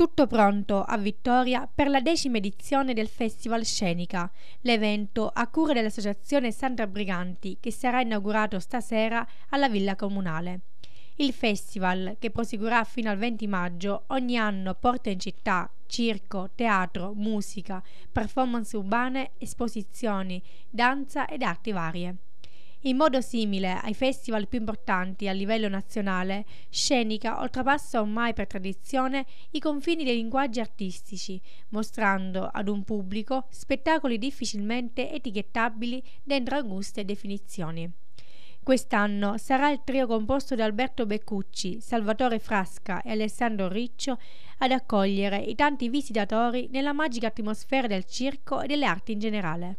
Tutto pronto a Vittoria per la decima edizione del Festival Scenica, l'evento a cura dell'Associazione Sandra Briganti che sarà inaugurato stasera alla Villa Comunale. Il festival, che proseguirà fino al 20 maggio, ogni anno porta in città circo, teatro, musica, performance urbane, esposizioni, danza ed arti varie. In modo simile ai festival più importanti a livello nazionale, Scenica oltrepassa ormai per tradizione i confini dei linguaggi artistici, mostrando ad un pubblico spettacoli difficilmente etichettabili dentro anguste definizioni. Quest'anno sarà il trio composto da Alberto Beccucci, Salvatore Frasca e Alessandro Riccio ad accogliere i tanti visitatori nella magica atmosfera del circo e delle arti in generale.